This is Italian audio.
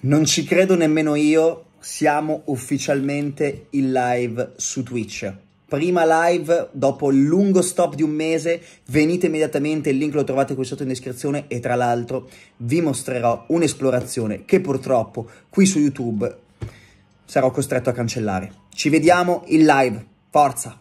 Non ci credo nemmeno io, siamo ufficialmente in live su Twitch. Prima live, dopo il lungo stop di un mese, venite immediatamente, il link lo trovate qui sotto in descrizione e tra l'altro vi mostrerò un'esplorazione che purtroppo qui su YouTube sarò costretto a cancellare. Ci vediamo in live, forza!